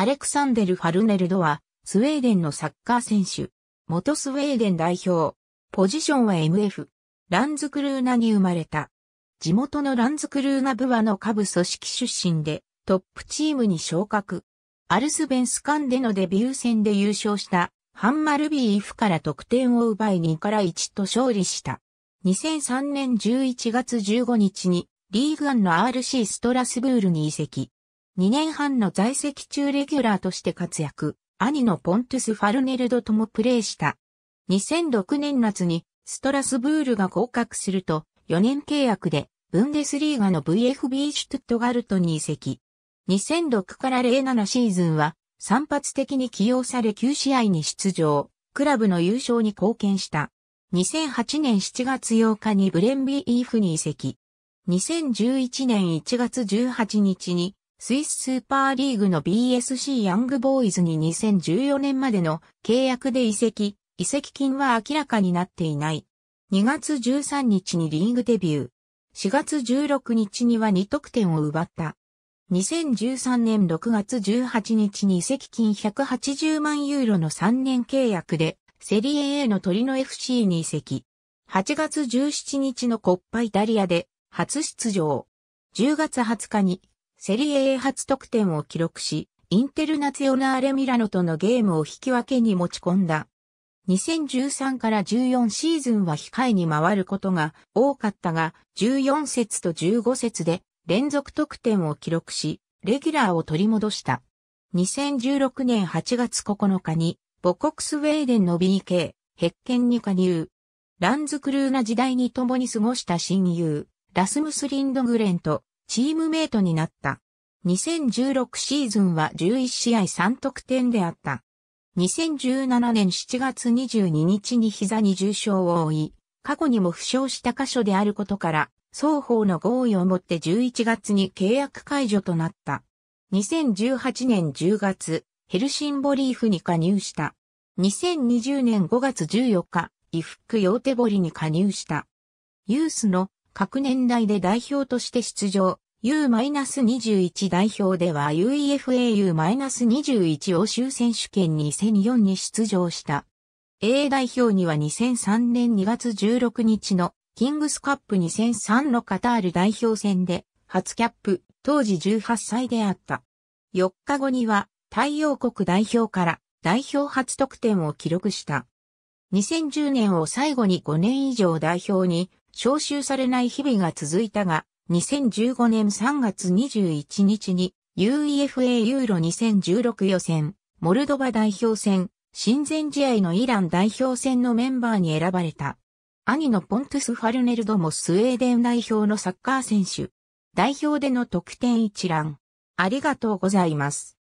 アレクサンデル・ファルネルドは、スウェーデンのサッカー選手。元スウェーデン代表。ポジションは MF。ランズクルーナに生まれた。地元のランズクルーナ部はの下部組織出身で、トップチームに昇格。アルスベンスカンでのデビュー戦で優勝したハンマルビーイフから得点を奪い2から1と勝利した。2003年11月15日にリーグアンの RC ストラスブールに移籍。2年半の在籍中レギュラーとして活躍、兄のポントゥス・ファルネルドともプレーした。2006年夏にストラスブールが合格すると、4年契約でブンデスリーガの VFB シュトットガルトに移籍。2006から07シーズンは散発的に起用され9試合に出場、クラブの優勝に貢献した。2008年7月8日にブレンビーフに移籍。2011年1月18日にスイススーパーリーグの BSC ヤングボーイズに2014年までの契約で移籍、移籍金は明らかになっていない。2月13日にリーグデビュー。4月16日には2得点を奪った。2013年6月18日に移籍金180万ユーロの3年契約で、セリエ A の鳥の FC に移籍。8月17日のコッパイタリアで初出場。10月20日にセリエ A 初得点を記録し、インテルナツヨナーレミラノとのゲームを引き分けに持ち込んだ。2013から14シーズンは控えに回ることが多かったが、14節と15節で連続得点を記録し、レギュラーを取り戻した。2016年8月9日に母国スウェーデンの BK、ヘッケンに加入。ランズクルーな時代に共に過ごした親友、ラスムス・リンドグレンとチームメイトになった。2016シーズンは11試合3得点であった。2017年7月22日に膝に重傷を負い、過去にも負傷した箇所であることから、双方の合意をもって11月に契約解除となった。2018年10月、ヘルシンボリーフに加入した。2020年5月14日、伊福ヨーテボリに加入した。ユースの各年代で代表として出場。U-21 代表では UEFAU-21 欧州選手権2004に出場した。A 代表には2003年2月16日のキングスカップ2003のカタール代表戦で初キャップ、当時18歳であった。4日後には太陽国代表から代表初得点を記録した。2010年を最後に5年以上代表に招集されない日々が続いたが、2015年3月21日に UEFA ユーロ2016予選、モルドバ代表戦、親善試合のイラン代表戦のメンバーに選ばれた。兄のポントゥス・ファルネルドもスウェーデン代表のサッカー選手。代表での得点一覧。ありがとうございます。